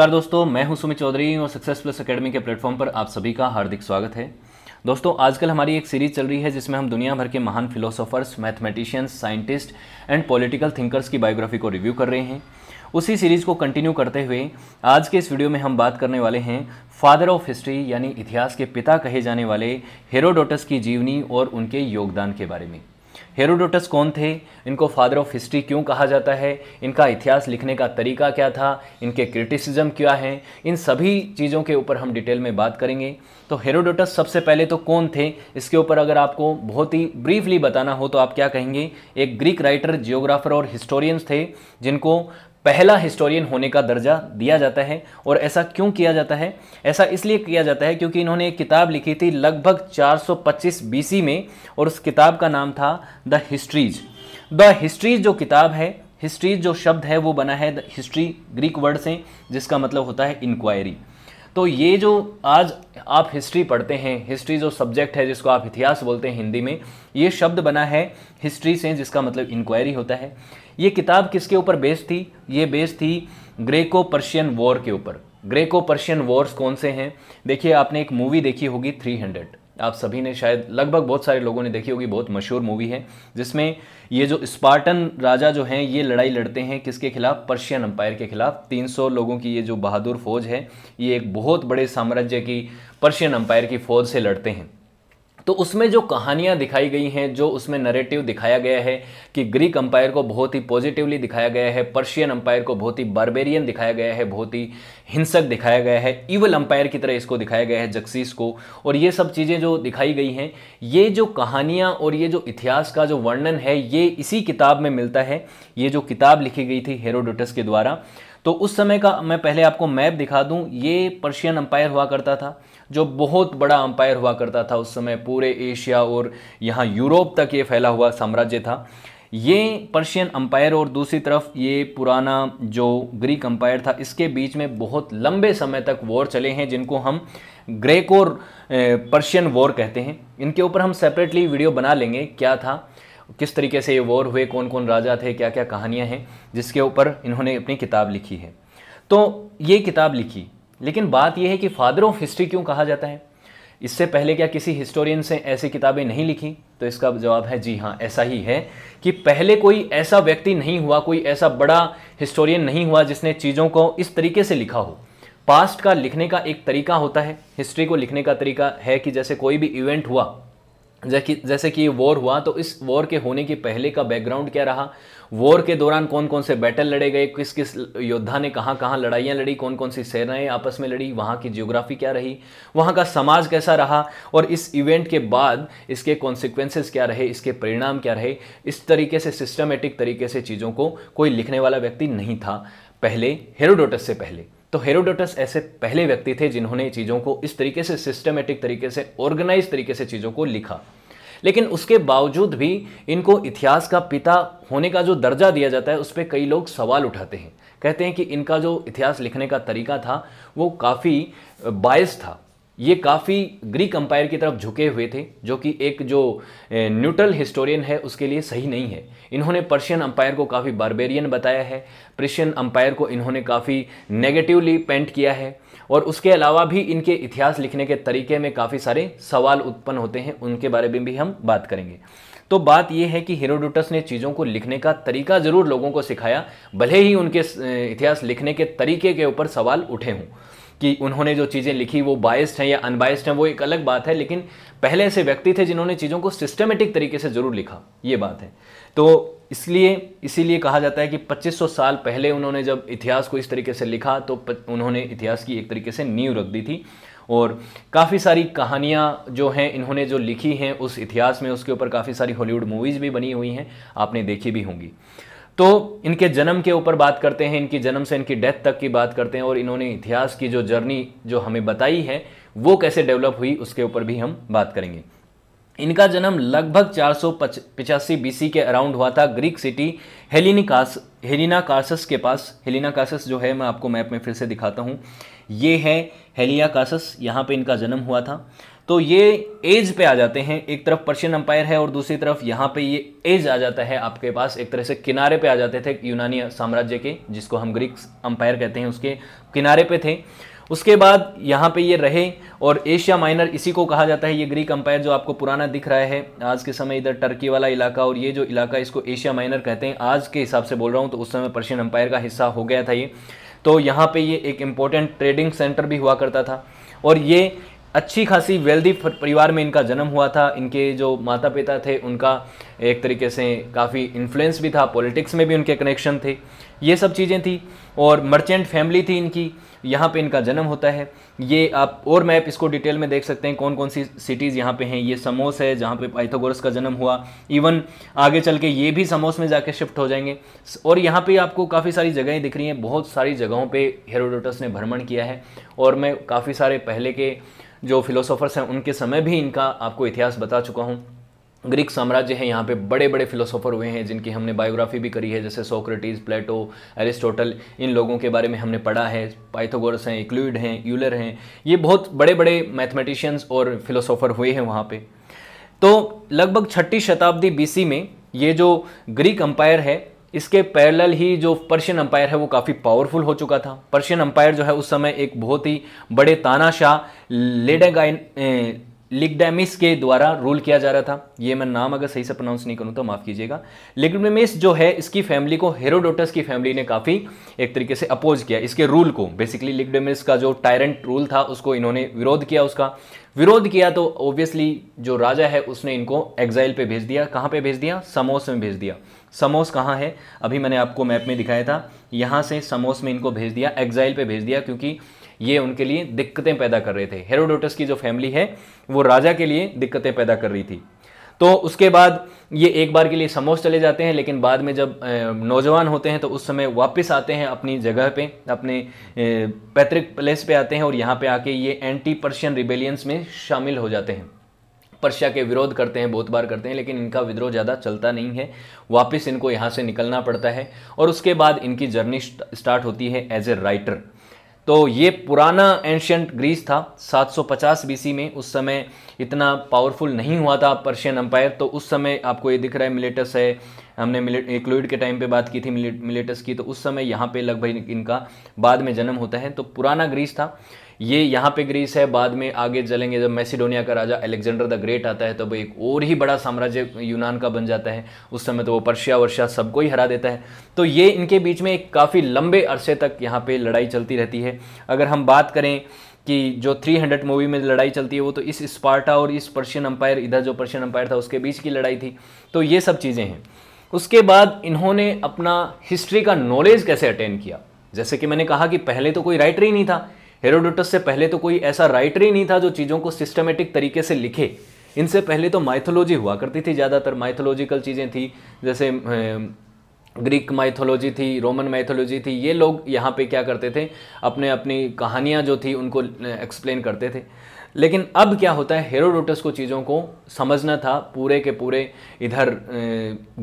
नमस्कार दोस्तों मैं हूं सुमित चौधरी और सक्सेस प्लस अकेडमी के प्लेटफॉर्म पर आप सभी का हार्दिक स्वागत है दोस्तों आजकल हमारी एक सीरीज चल रही है जिसमें हम दुनिया भर के महान philosophers mathematicians scientist and political thinkers की बायोग्राफी को रिव्यू कर रहे हैं उसी सीरीज़ को कंटिन्यू करते हुए आज के इस वीडियो में हम बात करने वाले हैं फादर ऑफ हिस्ट्री यानी इतिहास के पिता कहे जाने वाले हेरोडोटस की जीवनी और उनके योगदान के बारे में हेरोडोटस कौन थे इनको फादर ऑफ हिस्ट्री क्यों कहा जाता है इनका इतिहास लिखने का तरीका क्या था इनके क्रिटिसिज्म क्या हैं इन सभी चीज़ों के ऊपर हम डिटेल में बात करेंगे तो हेरोडोटस सबसे पहले तो कौन थे इसके ऊपर अगर आपको बहुत ही ब्रीफली बताना हो तो आप क्या कहेंगे एक ग्रीक राइटर जियोग्राफर और हिस्टोरियंस थे जिनको पहला हिस्टोरियन होने का दर्जा दिया जाता है और ऐसा क्यों किया जाता है ऐसा इसलिए किया जाता है क्योंकि इन्होंने एक किताब लिखी थी लगभग 425 बीसी में और उस किताब का नाम था द हिस्ट्रीज द हिस्ट्रीज जो किताब है हिस्ट्रीज जो शब्द है वो बना है द हिस्ट्री ग्रीक वर्ड से जिसका मतलब होता है इंक्वायरी तो ये जो आज आप हिस्ट्री पढ़ते हैं हिस्ट्री जो सब्जेक्ट है जिसको आप इतिहास बोलते हैं हिंदी में ये शब्द बना है हिस्ट्री से जिसका मतलब इंक्वायरी होता है ये किताब किसके ऊपर बेस्ड थी ये बेस्ड थी ग्रेको पर्शियन वॉर के ऊपर ग्रेको पर्शियन वॉर्स कौन से हैं देखिए आपने एक मूवी देखी होगी थ्री हंड्रेड आप सभी ने शायद लगभग बहुत सारे लोगों ने देखी होगी बहुत मशहूर मूवी है जिसमें ये जो स्पार्टन राजा जो हैं ये लड़ाई लड़ते हैं किसके खिलाफ पर्शियन अम्पायर के खिलाफ 300 लोगों की ये जो बहादुर फौज है ये एक बहुत बड़े साम्राज्य की पर्शियन अम्पायर की फौज से लड़ते हैं तो उसमें जो कहानियाँ दिखाई गई हैं जो उसमें नरेटिव दिखाया गया है कि ग्रीक अंपायर को बहुत ही पॉजिटिवली दिखाया गया है पर्शियन अंपायर को बहुत ही बारबेरियन दिखाया गया है बहुत ही हिंसक दिखाया गया है इवल अंपायर की तरह इसको दिखाया गया है जक्सीस को और ये सब चीज़ें जो दिखाई गई हैं ये जो कहानियाँ और ये जो इतिहास का जो वर्णन है ये इसी किताब में मिलता है ये जो किताब लिखी गई थी हेरोडोटस के द्वारा तो उस समय का मैं पहले आपको मैप दिखा दूँ ये पर्शियन अंपायर हुआ करता था जो बहुत बड़ा अंपायर हुआ करता था उस समय पूरे एशिया और यहाँ यूरोप तक ये फैला हुआ साम्राज्य था ये पर्शियन अंपायर और दूसरी तरफ ये पुराना जो ग्रीक अंपायर था इसके बीच में बहुत लंबे समय तक वॉर चले हैं जिनको हम ग्रेक और पर्शियन वॉर कहते हैं इनके ऊपर हम सेपरेटली वीडियो बना लेंगे क्या था किस तरीके से ये वॉर हुए कौन कौन राजा थे क्या क्या कहानियाँ हैं जिसके ऊपर इन्होंने अपनी किताब लिखी है तो ये किताब लिखी लेकिन बात यह है कि फादर ऑफ हिस्ट्री क्यों कहा जाता है इससे पहले क्या किसी हिस्टोरियन से ऐसी किताबें नहीं लिखी तो इसका जवाब है जी हाँ ऐसा ही है कि पहले कोई ऐसा व्यक्ति नहीं हुआ कोई ऐसा बड़ा हिस्टोरियन नहीं हुआ जिसने चीज़ों को इस तरीके से लिखा हो पास्ट का लिखने का एक तरीका होता है हिस्ट्री को लिखने का तरीका है कि जैसे कोई भी इवेंट हुआ जैसे जैसे कि वॉर हुआ तो इस वॉर के होने के पहले का बैकग्राउंड क्या रहा वॉर के दौरान कौन कौन से बैटल लड़े गए किस किस योद्धा ने कहाँ कहाँ लड़ाइयाँ लड़ी कौन कौन सी सेनाएं आपस में लड़ी वहाँ की ज्योग्राफी क्या रही वहाँ का समाज कैसा रहा और इस इवेंट के बाद इसके कॉन्सिक्वेंसेज क्या रहे इसके परिणाम क्या रहे इस तरीके से सिस्टमेटिक तरीके से चीज़ों को कोई लिखने वाला व्यक्ति नहीं था पहले हेरोडोटस से पहले तो हेरोडोटस ऐसे पहले व्यक्ति थे जिन्होंने चीज़ों को इस तरीके से सिस्टमेटिक तरीके से ऑर्गेनाइज तरीके से चीज़ों को लिखा लेकिन उसके बावजूद भी इनको इतिहास का पिता होने का जो दर्जा दिया जाता है उस पर कई लोग सवाल उठाते हैं कहते हैं कि इनका जो इतिहास लिखने का तरीका था वो काफ़ी बायस था ये काफ़ी ग्रीक अंपायर की तरफ झुके हुए थे जो कि एक जो न्यूट्रल हिस्टोरियन है उसके लिए सही नहीं है इन्होंने पर्शियन अंपायर को काफ़ी बारबेरियन बताया है पर्शियन अंपायर को इन्होंने काफ़ी नेगेटिवली पेंट किया है और उसके अलावा भी इनके इतिहास लिखने के तरीके में काफ़ी सारे सवाल उत्पन्न होते हैं उनके बारे में भी हम बात करेंगे तो बात यह है कि हेरोडोटस ने चीज़ों को लिखने का तरीका ज़रूर लोगों को सिखाया भले ही उनके इतिहास लिखने के तरीके के ऊपर सवाल उठे हों कि उन्होंने जो चीज़ें लिखी वो बायस्ड हैं या अनबायस्ड हैं वो एक अलग बात है लेकिन पहले ऐसे व्यक्ति थे जिन्होंने चीज़ों को सिस्टमेटिक तरीके से ज़रूर लिखा ये बात है तो इसलिए इसीलिए कहा जाता है कि 2500 साल पहले उन्होंने जब इतिहास को इस तरीके से लिखा तो उन्होंने इतिहास की एक तरीके से नींव रख दी थी और काफ़ी सारी कहानियाँ जो हैं इन्होंने जो लिखी हैं उस इतिहास में उसके ऊपर काफ़ी सारी हॉलीवुड मूवीज़ भी बनी हुई हैं आपने देखी भी होंगी तो इनके जन्म के ऊपर बात करते हैं इनकी जन्म से इनकी डेथ तक की बात करते हैं और इन्होंने इतिहास की जो जर्नी जो हमें बताई है वो कैसे डेवलप हुई उसके ऊपर भी हम बात करेंगे इनका जन्म लगभग चार सौ बीसी के अराउंड हुआ था ग्रीक सिटी हेलिनिकास हेलिना कासस के पास हेलिना कासस जो है मैं आपको मैप में फिर से दिखाता हूँ ये है हेलिया कासस यहाँ पे इनका जन्म हुआ था तो ये एज पे आ जाते हैं एक तरफ पर्शियन अंपायर है और दूसरी तरफ यहाँ पे ये एज आ जाता है आपके पास एक तरह से किनारे पे आ जाते थे यूनानी साम्राज्य के जिसको हम ग्रीक अंपायर कहते हैं उसके किनारे पे थे उसके बाद यहाँ पे ये रहे और एशिया माइनर इसी को कहा जाता है ये ग्रीक अंपायर जो आपको पुराना दिख रहा है आज के समय इधर टर्की वाला इलाका और ये जो इलाका इसको एशिया माइनर कहते हैं आज के हिसाब से बोल रहा हूँ तो उस समय पर्शियन अंपायर का हिस्सा हो गया था ये तो यहाँ पे ये एक इम्पोर्टेंट ट्रेडिंग सेंटर भी हुआ करता था और ये अच्छी खासी वेल्दी परिवार में इनका जन्म हुआ था इनके जो माता पिता थे उनका एक तरीके से काफ़ी इन्फ्लुएंस भी था पॉलिटिक्स में भी उनके कनेक्शन थे ये सब चीज़ें थी और मर्चेंट फैमिली थी इनकी यहाँ पे इनका जन्म होता है ये आप और मैप इसको डिटेल में देख सकते हैं कौन कौन सी सिटीज़ यहाँ पे हैं ये समोस है जहाँ पे पाइथागोरस का जन्म हुआ इवन आगे चल के ये भी समोस में जाके शिफ्ट हो जाएंगे और यहाँ पे आपको काफ़ी सारी जगहें दिख रही हैं बहुत सारी जगहों पर हेरोडोटस ने भ्रमण किया है और मैं काफ़ी सारे पहले के जो फिलोसोफर्स हैं उनके समय भी इनका आपको इतिहास बता चुका हूँ ग्रीक साम्राज्य है यहाँ पे बड़े बड़े फिलोसोफर हुए हैं जिनकी हमने बायोग्राफी भी करी है जैसे सोक्रेटिस प्लेटो एरिस्टोटल इन लोगों के बारे में हमने पढ़ा है पाइथोगोरस हैं इक्लूड हैं यूलर हैं ये बहुत बड़े बड़े मैथमेटिशियंस और फिलोसोफर हुए हैं वहाँ पे तो लगभग छठी शताब्दी बीसी में ये जो ग्रीक अंपायर है इसके पैरल ही जो पर्शियन अंपायर है वो काफ़ी पावरफुल हो चुका था पर्शियन अंपायर जो है उस समय एक बहुत ही बड़े तानाशाह लेडेगाइन लिगडेमिस के द्वारा रूल किया जा रहा था ये मैं नाम अगर सही से प्रोनाउंस नहीं करूँ तो माफ़ कीजिएगा लिगडेमिस जो है इसकी फैमिली को हेरोडोटस की फैमिली ने काफ़ी एक तरीके से अपोज किया इसके रूल को बेसिकली लिगडेमिस का जो टायरेंट रूल था उसको इन्होंने विरोध किया उसका विरोध किया तो ऑब्वियसली जो राजा है उसने इनको एग्जाइल पर भेज दिया कहाँ पर भेज दिया समोस में भेज दिया समोस कहाँ है अभी मैंने आपको मैप में दिखाया था यहाँ से समोस में इनको भेज दिया एग्जाइल पर भेज दिया क्योंकि ये उनके लिए दिक्कतें पैदा कर रहे थे हेरोडोटस की जो फैमिली है वो राजा के लिए दिक्कतें पैदा कर रही थी तो उसके बाद ये एक बार के लिए समोस चले जाते हैं लेकिन बाद में जब नौजवान होते हैं तो उस समय वापस आते हैं अपनी जगह पे अपने पैतृक प्लेस पे आते हैं और यहाँ पे आके ये एंटी पर्शियन रिबेलियंस में शामिल हो जाते हैं पर्शिया के विरोध करते हैं बहुत बार करते हैं लेकिन इनका विद्रोह ज़्यादा चलता नहीं है वापस इनको यहाँ से निकलना पड़ता है और उसके बाद इनकी जर्नी स्टार्ट होती है एज ए राइटर तो ये पुराना एंशियंट ग्रीस था 750 बीसी में उस समय इतना पावरफुल नहीं हुआ था पर्शियन अम्पायर तो उस समय आपको ये दिख रहा है मिलेटस है हमने क्लोइड के टाइम पे बात की थी मिलेटस की तो उस समय यहाँ पे लगभग इनका बाद में जन्म होता है तो पुराना ग्रीस था ये यहाँ पे ग्रीस है बाद में आगे चलेंगे जब मैसिडोनिया का राजा अलेक्जेंडर द ग्रेट आता है तब तो एक और ही बड़ा साम्राज्य यूनान का बन जाता है उस समय तो वो पर्शिया वर्षा सबको ही हरा देता है तो ये इनके बीच में एक काफ़ी लंबे अरसे तक यहाँ पर लड़ाई चलती रहती है अगर हम बात करें कि जो 300 मूवी में लड़ाई चलती है वो तो इस स्पार्टा और इस पर्शियन अंपायर इधर जो पर्शियन अंपायर था उसके बीच की लड़ाई थी तो ये सब चीज़ें हैं उसके बाद इन्होंने अपना हिस्ट्री का नॉलेज कैसे अटेन किया जैसे कि मैंने कहा कि पहले तो कोई राइटर ही नहीं था हेरोडोटस से पहले तो कोई ऐसा राइटर ही नहीं था जो चीज़ों को सिस्टमेटिक तरीके से लिखे इनसे पहले तो माइथोलॉजी हुआ करती थी ज़्यादातर माइथोलॉजिकल चीज़ें थी जैसे ग्रीक माइथोलॉजी थी रोमन माइथोलॉजी थी ये लोग यहाँ पे क्या करते थे अपने अपनी कहानियाँ जो थी उनको एक्सप्लेन करते थे लेकिन अब क्या होता है हेरोडोटस को चीज़ों को समझना था पूरे के पूरे इधर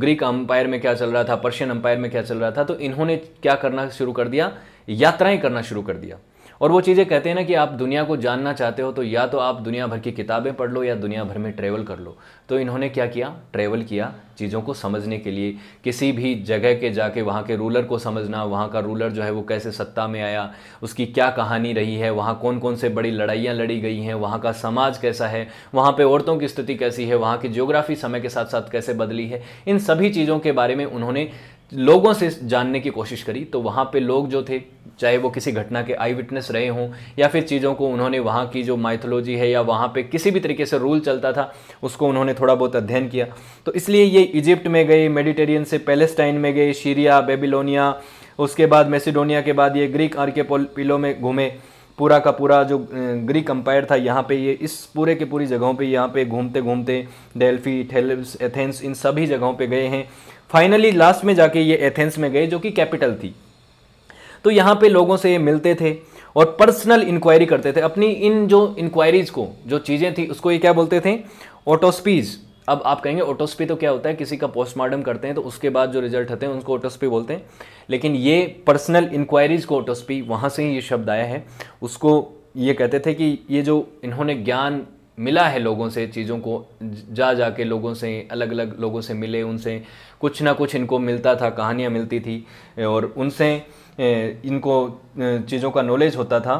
ग्रीक अम्पायर में क्या चल रहा था पर्शियन अम्पायर में क्या चल रहा था तो इन्होंने क्या करना शुरू कर दिया यात्राएं करना शुरू कर दिया और वो चीज़ें कहते हैं ना कि आप दुनिया को जानना चाहते हो तो या तो आप दुनिया भर की किताबें पढ़ लो या दुनिया भर में ट्रैवल कर लो तो इन्होंने क्या किया ट्रैवल किया चीज़ों को समझने के लिए किसी भी जगह के जाके वहाँ के रूलर को समझना वहाँ का रूलर जो है वो कैसे सत्ता में आया उसकी क्या कहानी रही है वहाँ कौन कौन से बड़ी लड़ाइयाँ लड़ी गई हैं वहाँ का समाज कैसा है वहाँ पर औरतों की स्थिति कैसी है वहाँ की ज्योग्राफी समय के साथ साथ कैसे बदली है इन सभी चीज़ों के बारे में उन्होंने लोगों से जानने की कोशिश करी तो वहाँ पे लोग जो थे चाहे वो किसी घटना के आई विटनेस रहे हों या फिर चीज़ों को उन्होंने वहाँ की जो माइथोलॉजी है या वहाँ पे किसी भी तरीके से रूल चलता था उसको उन्होंने थोड़ा बहुत अध्ययन किया तो इसलिए ये इजिप्ट में गए मेडिटेरियन से पैलेस्टाइन में गए शीरिया बेबीलोनिया उसके बाद मेसिडोनिया के बाद ये ग्रीक आर में घूमे पूरा का पूरा जो ग्रीक अम्पायर था यहाँ पे ये इस पूरे के पूरी जगहों पे यहाँ पे घूमते घूमते डेल्फी थेल्स एथेंस इन सभी जगहों पे गए हैं फाइनली लास्ट में जाके ये एथेंस में गए जो कि कैपिटल थी तो यहाँ पे लोगों से मिलते थे और पर्सनल इंक्वायरी करते थे अपनी इन जो इंक्वायरीज को जो चीज़ें थी उसको ये क्या बोलते थे ऑटोस्पीज अब आप कहेंगे ऑटोस्पी तो क्या होता है किसी का पोस्टमार्टम करते हैं तो उसके बाद जो रिजल्ट होते हैं उनको ऑटोस्पी बोलते हैं लेकिन ये पर्सनल इंक्वायरीज को ऑटोस्पी वहाँ से ही ये शब्द आया है उसको ये कहते थे कि ये जो इन्होंने ज्ञान मिला है लोगों से चीज़ों को जा जा के लोगों से अलग अलग लोगों से मिले उनसे कुछ ना कुछ इनको मिलता था कहानियाँ मिलती थी और उनसे इनको चीज़ों का नॉलेज होता था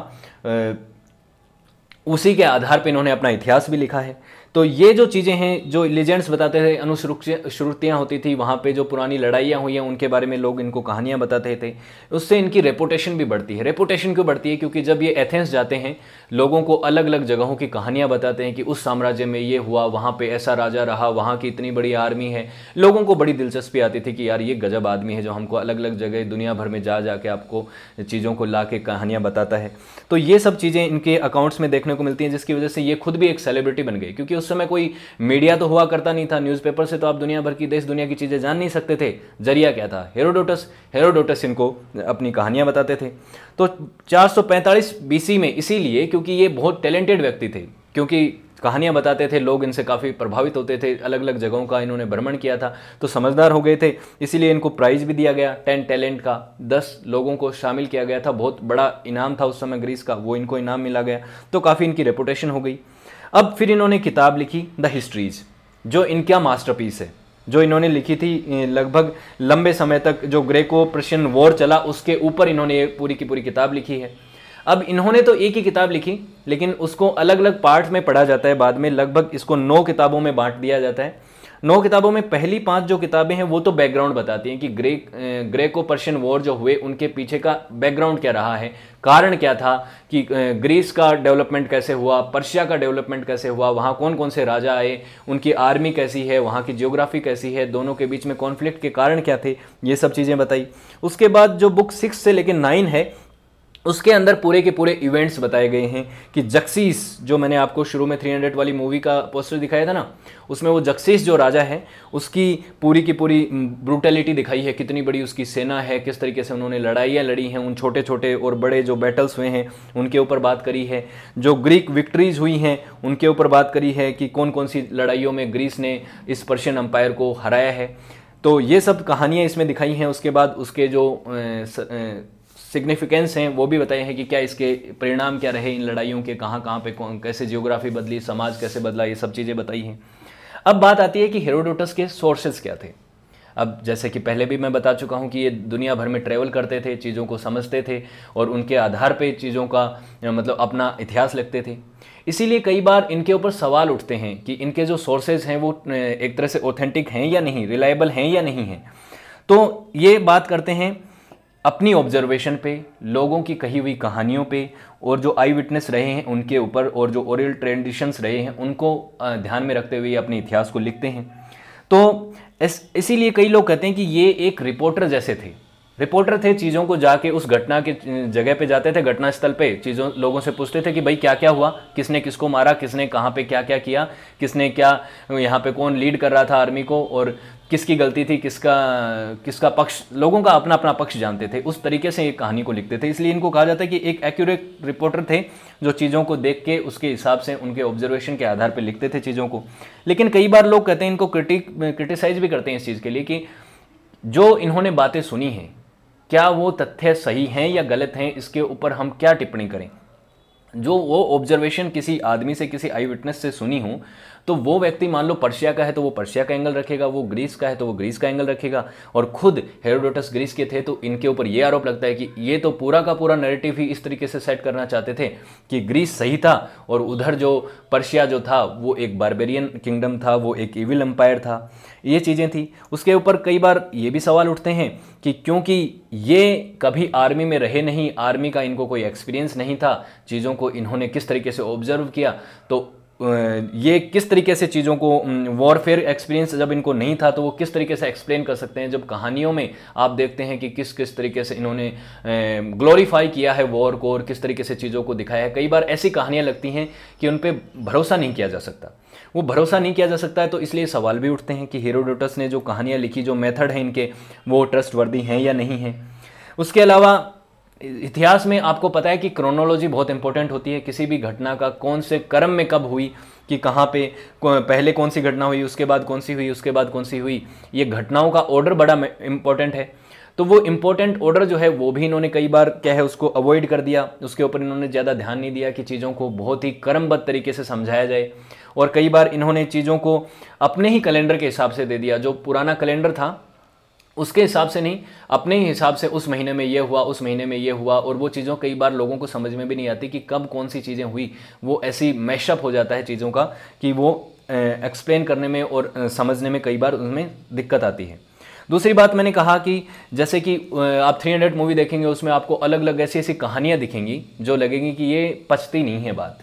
उसी के आधार पर इन्होंने अपना इतिहास भी लिखा है तो ये जो चीज़ें हैं जो लेजेंड्स बताते थे अनुश्रुतियाँ होती थी वहाँ पे जो पुरानी लड़ाइयाँ हुई हैं उनके बारे में लोग इनको कहानियाँ बताते थे उससे इनकी रेपुटेशन भी बढ़ती है रेपुटेशन क्यों बढ़ती है क्योंकि जब ये एथेंस जाते हैं लोगों को अलग अलग जगहों की कहानियाँ बताते हैं कि उस साम्राज्य में ये हुआ वहाँ पर ऐसा राजा रहा वहाँ की इतनी बड़ी आर्मी है लोगों को बड़ी दिलचस्पी आती थी कि यार ये गजब आदमी है जो हमको अलग अलग जगह दुनिया भर में जा जा के आपको चीज़ों को ला के कहानियाँ बताता है तो ये सब चीज़ें इनके अकाउंट्स में देखने को मिलती हैं जिसकी वजह से ये खुद भी एक सेलिब्रिटी बन गई क्योंकि उस समय कोई मीडिया तो हुआ करता नहीं था न्यूज़पेपर से तो आप दुनिया भर की देश दुनिया की चीज़ें जान नहीं सकते थे जरिया क्या था हेरोडोटस हेरोडोटस इनको अपनी कहानियाँ बताते थे तो 445 सौ में इसीलिए क्योंकि ये बहुत टैलेंटेड व्यक्ति थे क्योंकि कहानियां बताते थे लोग इनसे काफ़ी प्रभावित होते थे अलग अलग जगहों का इन्होंने भ्रमण किया था तो समझदार हो गए थे इसीलिए इनको प्राइज भी दिया गया टेन टैलेंट का दस लोगों को शामिल किया गया था बहुत बड़ा इनाम था उस समय ग्रीस का वो इनको इनाम मिला गया तो काफ़ी इनकी रेपुटेशन हो गई अब फिर इन्होंने किताब लिखी द हिस्ट्रीज जो इनका मास्टरपीस है जो इन्होंने लिखी थी लगभग लंबे समय तक जो ग्रेको प्रशियन वॉर चला उसके ऊपर इन्होंने पूरी की पूरी किताब लिखी है अब इन्होंने तो एक ही किताब लिखी लेकिन उसको अलग अलग पार्ट में पढ़ा जाता है बाद में लगभग इसको नौ किताबों में बांट दिया जाता है नौ किताबों में पहली पांच जो किताबें हैं वो तो बैकग्राउंड बताती हैं कि ग्रे ग्रेको पर्शियन वॉर जो हुए उनके पीछे का बैकग्राउंड क्या रहा है कारण क्या था कि ग्रीस का डेवलपमेंट कैसे हुआ पर्शिया का डेवलपमेंट कैसे हुआ वहाँ कौन कौन से राजा आए उनकी आर्मी कैसी है वहाँ की जियोग्राफी कैसी है दोनों के बीच में कॉन्फ्लिक्ट के कारण क्या थे ये सब चीज़ें बताई उसके बाद जो बुक सिक्स से लेकर नाइन है उसके अंदर पूरे के पूरे इवेंट्स बताए गए हैं कि जक्सीस जो मैंने आपको शुरू में 300 वाली मूवी का पोस्टर दिखाया था ना उसमें वो जक्सीस जो राजा है उसकी पूरी की पूरी ब्रूटैलिटी दिखाई है कितनी बड़ी उसकी सेना है किस तरीके से उन्होंने लड़ाइयाँ लड़ी हैं उन छोटे छोटे और बड़े जो बैटल्स हुए हैं उनके ऊपर बात करी है जो ग्रीक विक्ट्रीज हुई हैं उनके ऊपर बात करी है कि कौन कौन सी लड़ाइयों में ग्रीस ने इस पर्शियन अम्पायर को हराया है तो ये सब कहानियाँ इसमें दिखाई हैं उसके बाद उसके जो ए, स, ए, सिग्निफिकेंस हैं वो भी बताए हैं कि क्या इसके परिणाम क्या रहे इन लड़ाइयों के कहाँ कहाँ पे कैसे जियोग्राफी बदली समाज कैसे बदला ये सब चीज़ें बताई हैं अब बात आती है कि हेरोडोटस के सोर्सेज क्या थे अब जैसे कि पहले भी मैं बता चुका हूँ कि ये दुनिया भर में ट्रेवल करते थे चीज़ों को समझते थे और उनके आधार पे चीज़ों का मतलब अपना इतिहास लिखते थे इसीलिए कई बार इनके ऊपर सवाल उठते हैं कि इनके जो सोर्सेज हैं वो एक तरह से ऑथेंटिक हैं या नहीं रिलायबल हैं या नहीं हैं तो ये बात करते हैं अपनी ऑब्जर्वेशन पे लोगों की कही हुई कहानियों पे और जो आई विटनेस रहे हैं उनके ऊपर और जो ओरियल ट्रेडिशंस रहे हैं उनको ध्यान में रखते हुए अपने इतिहास को लिखते हैं तो इस इसीलिए कई लोग कहते हैं कि ये एक रिपोर्टर जैसे थे रिपोर्टर थे चीज़ों को जाके उस घटना के जगह पे जाते थे घटनास्थल पे चीज़ों लोगों से पूछते थे कि भाई क्या क्या हुआ किसने किसको मारा किसने कहाँ पे क्या क्या किया किसने क्या यहाँ पे कौन लीड कर रहा था आर्मी को और किसकी गलती थी किसका किसका पक्ष लोगों का अपना अपना पक्ष जानते थे उस तरीके से ये कहानी को लिखते थे इसलिए इनको कहा जाता है कि एक एक्यूरेट रिपोर्टर थे जो चीज़ों को देख के उसके हिसाब से उनके ऑब्जर्वेशन के आधार पर लिखते थे चीज़ों को लेकिन कई बार लोग कहते हैं इनको क्रिटिक क्रिटिसाइज भी करते हैं इस चीज़ के लिए कि जो इन्होंने बातें सुनी हैं क्या वो तथ्य सही हैं या गलत हैं इसके ऊपर हम क्या टिप्पणी करें जो वो ऑब्जर्वेशन किसी आदमी से किसी आई विटनेस से सुनी हूँ तो वो व्यक्ति मान लो पर्शिया का है तो वो पर्शिया का एंगल रखेगा वो ग्रीस का है तो वो ग्रीस का एंगल रखेगा और खुद हेरोडोटस ग्रीस के थे तो इनके ऊपर ये आरोप लगता है कि ये तो पूरा का पूरा नेरेटिव ही इस तरीके से सेट करना चाहते थे कि ग्रीस सही था और उधर जो पर्शिया जो था वो एक बारबेरियन किंगडम था वो एक इविल एम्पायर था ये चीज़ें थी उसके ऊपर कई बार ये भी सवाल उठते हैं कि क्योंकि ये कभी आर्मी में रहे नहीं आर्मी का इनको कोई एक्सपीरियंस नहीं था चीज़ों को इन्होंने किस तरीके से ऑब्जर्व किया तो ये किस तरीके से चीज़ों को वॉरफेयर एक्सपीरियंस जब इनको नहीं था तो वो किस तरीके से एक्सप्लेन कर सकते हैं जब कहानियों में आप देखते हैं कि किस किस तरीके से इन्होंने ग्लोरीफाई किया है वॉर को और किस तरीके से चीज़ों को दिखाया है कई बार ऐसी कहानियाँ लगती हैं कि उन पर भरोसा नहीं किया जा सकता वो भरोसा नहीं किया जा सकता है तो इसलिए सवाल भी उठते हैं कि हीरोडोटस ने जो कहानियाँ लिखी जो मेथड हैं इनके वो ट्रस्ट हैं या नहीं हैं उसके अलावा इतिहास में आपको पता है कि क्रोनोलॉजी बहुत इंपॉर्टेंट होती है किसी भी घटना का कौन से कर्म में कब हुई कि कहाँ पे पहले कौन सी घटना हुई उसके बाद कौन सी हुई उसके बाद कौन सी हुई ये घटनाओं का ऑर्डर बड़ा इंपॉर्टेंट है तो वो इम्पोर्टेंट ऑर्डर जो है वो भी इन्होंने कई बार क्या है उसको अवॉइड कर दिया उसके ऊपर इन्होंने ज़्यादा ध्यान नहीं दिया कि चीज़ों को बहुत ही क्रमबद्ध तरीके से समझाया जाए और कई बार इन्होंने चीज़ों को अपने ही कैलेंडर के हिसाब से दे दिया जो पुराना कैलेंडर था उसके हिसाब से नहीं अपने हिसाब से उस महीने में ये हुआ उस महीने में ये हुआ और वो चीज़ों कई बार लोगों को समझ में भी नहीं आती कि कब कौन सी चीज़ें हुई वो ऐसी मैशअप हो जाता है चीज़ों का कि वो एक्सप्लेन करने में और समझने में कई बार उसमें दिक्कत आती है दूसरी बात मैंने कहा कि जैसे कि आप 300 मूवी देखेंगे उसमें आपको अलग अलग ऐसी ऐसी कहानियाँ दिखेंगी जो लगेंगी कि ये पचती नहीं है बात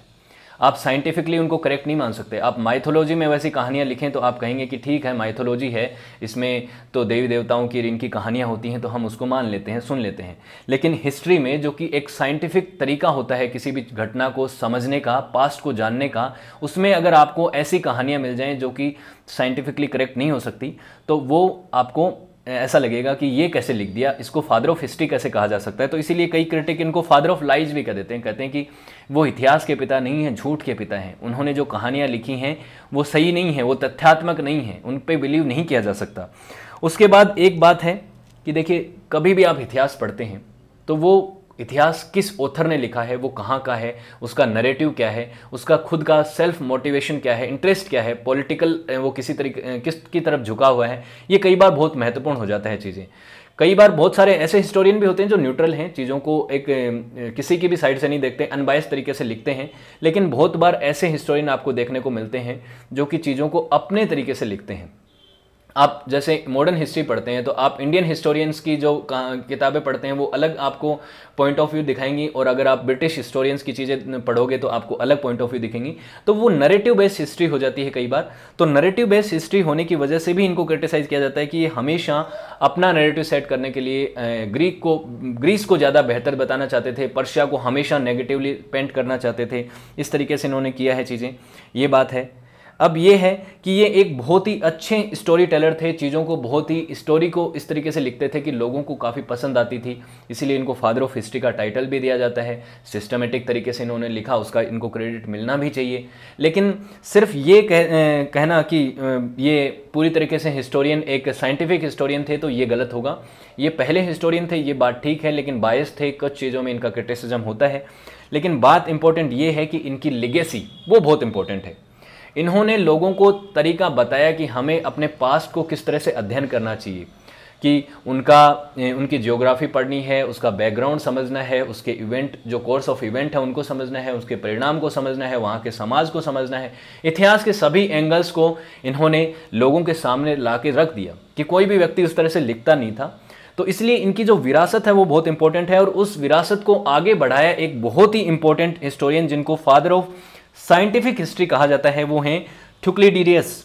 आप साइंटिफिकली उनको करेक्ट नहीं मान सकते आप माइथोलॉजी में वैसी कहानियाँ लिखें तो आप कहेंगे कि ठीक है माइथोलॉजी है इसमें तो देवी देवताओं की इनकी कहानियाँ होती हैं तो हम उसको मान लेते हैं सुन लेते हैं लेकिन हिस्ट्री में जो कि एक साइंटिफिक तरीका होता है किसी भी घटना को समझने का पास्ट को जानने का उसमें अगर आपको ऐसी कहानियाँ मिल जाएँ जो कि साइंटिफिकली करेक्ट नहीं हो सकती तो वो आपको ऐसा लगेगा कि ये कैसे लिख दिया इसको फादर ऑफ हिस्ट्री कैसे कहा जा सकता है तो इसीलिए कई क्रिटिक इनको फादर ऑफ लाइज भी कह देते हैं कहते हैं कि वो इतिहास के पिता नहीं हैं झूठ के पिता हैं उन्होंने जो कहानियाँ लिखी हैं वो सही नहीं है वो तथ्यात्मक नहीं है उन पर बिलीव नहीं किया जा सकता उसके बाद एक बात है कि देखिए कभी भी आप इतिहास पढ़ते हैं तो वो इतिहास किस ऑथर ने लिखा है वो कहाँ का है उसका नरेटिव क्या है उसका खुद का सेल्फ मोटिवेशन क्या है इंटरेस्ट क्या है पॉलिटिकल वो किसी तरीके किस की तरफ झुका हुआ है ये कई बार बहुत महत्वपूर्ण हो जाता है चीज़ें कई बार बहुत सारे ऐसे हिस्टोरियन भी होते हैं जो न्यूट्रल हैं चीज़ों को एक किसी की भी साइड से नहीं देखते अनबायस तरीके से लिखते हैं लेकिन बहुत बार ऐसे हिस्टोरियन आपको देखने को मिलते हैं जो कि चीज़ों को अपने तरीके से लिखते हैं आप जैसे मॉडर्न हिस्ट्री पढ़ते हैं तो आप इंडियन हिस्टोरियंस की जो किताबें पढ़ते हैं वो अलग आपको पॉइंट ऑफ व्यू दिखाएंगी और अगर आप ब्रिटिश हिस्टोरियंस की चीज़ें पढ़ोगे तो आपको अलग पॉइंट ऑफ व्यू दिखेंगी तो वो नरेटिव बेस्ड हिस्ट्री हो जाती है कई बार तो नरेटिव बेस्ड हिस्ट्री होने की वजह से भी इनको क्रिटिसाइज़ किया जाता है कि ये हमेशा अपना नरेटिव सेट करने के लिए ग्रीक को ग्रीस को ज़्यादा बेहतर बताना चाहते थे पर्शिया को हमेशा नेगेटिवली पेंट करना चाहते थे इस तरीके से इन्होंने किया है चीज़ें ये बात है अब ये है कि ये एक बहुत ही अच्छे स्टोरी टेलर थे चीज़ों को बहुत ही स्टोरी को इस तरीके से लिखते थे कि लोगों को काफ़ी पसंद आती थी इसीलिए इनको फादर ऑफ हिस्ट्री का टाइटल भी दिया जाता है सिस्टमेटिक तरीके से इन्होंने लिखा उसका इनको क्रेडिट मिलना भी चाहिए लेकिन सिर्फ ये कह, कहना कि ये पूरी तरीके से हिस्टोरियन एक साइंटिफिक हिस्टोरियन थे तो ये गलत होगा ये पहले हिस्टोरियन थे ये बात ठीक है लेकिन बायस थे कुछ चीज़ों में इनका क्रिटिसिज्म होता है लेकिन बात इंपॉर्टेंट ये है कि इनकी लिगेसी वो बहुत इंपॉर्टेंट है इन्होंने लोगों को तरीका बताया कि हमें अपने पास्ट को किस तरह से अध्ययन करना चाहिए कि उनका उनकी ज्योग्राफी पढ़नी है उसका बैकग्राउंड समझना है उसके इवेंट जो कोर्स ऑफ इवेंट है उनको समझना है उसके परिणाम को समझना है वहाँ के समाज को समझना है इतिहास के सभी एंगल्स को इन्होंने लोगों के सामने ला के रख दिया कि कोई भी व्यक्ति उस तरह से लिखता नहीं था तो इसलिए इनकी जो विरासत है वो बहुत इंपॉर्टेंट है और उस विरासत को आगे बढ़ाया एक बहुत ही इंपॉर्टेंट हिस्टोरियन जिनको फादर ऑफ साइंटिफिक हिस्ट्री कहा जाता है वो हैं ठुकलीडीरियस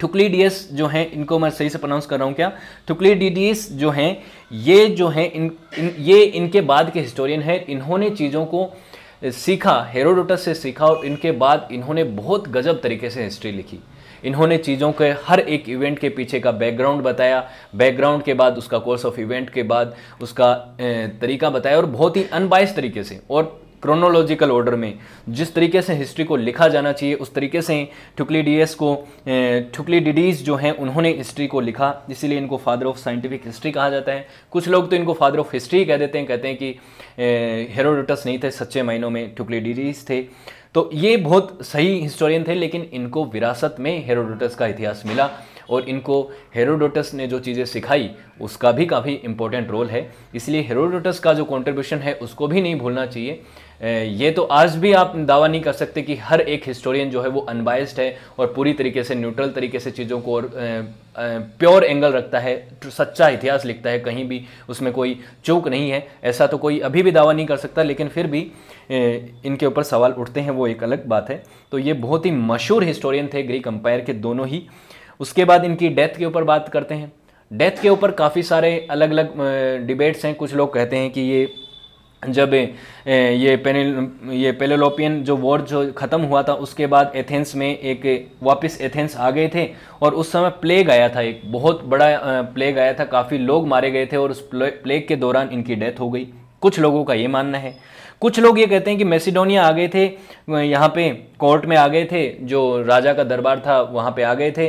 ठुकलीडियस जो हैं इनको मैं सही से प्रोनाउंस कर रहा हूँ क्या ठुकलीडीडियस जो हैं ये जो हैं इन, इन ये इनके बाद के हिस्टोरियन हैं इन्होंने चीज़ों को सीखा हेरोडोटस से सीखा और इनके बाद इन्होंने बहुत गजब तरीके से हिस्ट्री लिखी इन्होंने चीज़ों के हर एक इवेंट के पीछे का बैकग्राउंड बताया बैकग्राउंड के बाद उसका कोर्स ऑफ इवेंट के बाद उसका तरीका बताया और बहुत ही अनबाइस तरीके से और क्रोनोलॉजिकल ऑर्डर में जिस तरीके से हिस्ट्री को लिखा जाना चाहिए उस तरीके से ठुकली ठुकलीडीएस को ठुकली डिडीज़ जो हैं उन्होंने हिस्ट्री को लिखा इसीलिए इनको फादर ऑफ साइंटिफिक हिस्ट्री कहा जाता है कुछ लोग तो इनको फादर ऑफ हिस्ट्री कह देते हैं कहते हैं कि हेरोडोटस नहीं थे सच्चे महीनों में ठुकली डिडीज थे तो ये बहुत सही हिस्टोरियन थे लेकिन इनको विरासत में हेरोडोटस का इतिहास मिला और इनको हेरोडोटस ने जो चीज़ें सिखाई उसका भी काफ़ी इंपॉर्टेंट रोल है इसलिए हेरोडोटस का जो कॉन्ट्रीब्यूशन है उसको भी नहीं भूलना चाहिए ये तो आज भी आप दावा नहीं कर सकते कि हर एक हिस्टोरियन जो है वो अनबायस्ड है और पूरी तरीके से न्यूट्रल तरीके से चीज़ों को और प्योर एंगल रखता है सच्चा इतिहास लिखता है कहीं भी उसमें कोई चूक नहीं है ऐसा तो कोई अभी भी दावा नहीं कर सकता लेकिन फिर भी इनके ऊपर सवाल उठते हैं वो एक अलग बात है तो ये बहुत ही मशहूर हिस्टोरियन थे ग्रीक अम्पायर के दोनों ही उसके बाद इनकी डेथ के ऊपर बात करते हैं डेथ के ऊपर काफ़ी सारे अलग अलग डिबेट्स हैं कुछ लोग कहते हैं कि ये जब ये पेनिल ये पेलोलोपियन जो वॉर जो ख़त्म हुआ था उसके बाद एथेंस में एक वापस एथेंस आ गए थे और उस समय प्लेग आया था एक बहुत बड़ा प्लेग आया था काफ़ी लोग मारे गए थे और उस प्लेग के दौरान इनकी डेथ हो गई कुछ लोगों का ये मानना है कुछ लोग ये कहते हैं कि मैसिडोनिया आ गए थे यहाँ पे कोर्ट में आ गए थे जो राजा का दरबार था वहाँ पे आ गए थे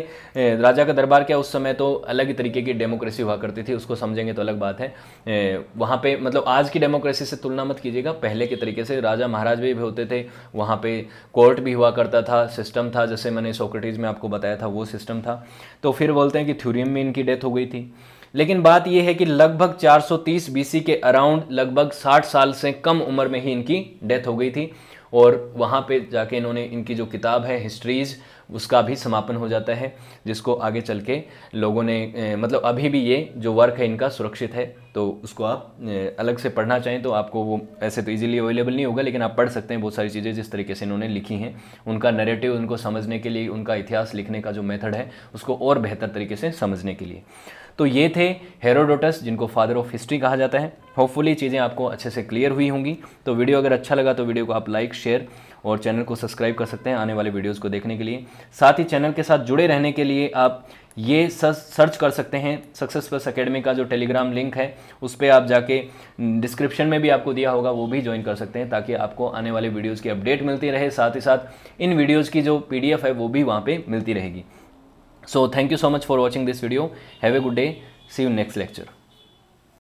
राजा का दरबार क्या उस समय तो अलग ही तरीके की डेमोक्रेसी हुआ करती थी उसको समझेंगे तो अलग बात है वहाँ पे मतलब आज की डेमोक्रेसी से तुलना मत कीजिएगा पहले के तरीके से राजा महाराज भी, भी होते थे वहाँ पे कोर्ट भी हुआ करता था सिस्टम था जैसे मैंने सोक्रेटिस में आपको बताया था वो सिस्टम था तो फिर बोलते हैं कि थ्यूरियम में इनकी डेथ हो गई थी लेकिन बात यह है कि लगभग 430 बीसी के अराउंड लगभग 60 साल से कम उम्र में ही इनकी डेथ हो गई थी और वहाँ पे जाके इन्होंने इनकी जो किताब है हिस्ट्रीज़ उसका भी समापन हो जाता है जिसको आगे चल के लोगों ने मतलब अभी भी ये जो वर्क है इनका सुरक्षित है तो उसको आप अलग से पढ़ना चाहें तो आपको वो ऐसे तो इजीली अवेलेबल नहीं होगा लेकिन आप पढ़ सकते हैं बहुत सारी चीज़ें जिस तरीके से इन्होंने लिखी हैं उनका नरेटिव उनको समझने के लिए उनका इतिहास लिखने का जो मेथड है उसको और बेहतर तरीके से समझने के लिए तो ये थे हेरोडोटस जिनको फादर ऑफ हिस्ट्री कहा जाता है होपफुली चीज़ें आपको अच्छे से क्लियर हुई होंगी तो वीडियो अगर अच्छा लगा तो वीडियो को आप लाइक शेयर और चैनल को सब्सक्राइब कर सकते हैं आने वाले वीडियोज़ को देखने के लिए साथ ही चैनल के साथ जुड़े रहने के लिए आप ये सर्च कर सकते हैं सक्सेस प्लस अकेडमी का जो टेलीग्राम लिंक है उस पर आप जाके डिस्क्रिप्शन में भी आपको दिया होगा वो भी ज्वाइन कर सकते हैं ताकि आपको आने वाले वीडियोज़ की अपडेट मिलती रहे साथ ही साथ इन वीडियोज़ की जो पी है वो भी वहाँ पर मिलती रहेगी so thank you so much for watching this video have a good day see you next lecture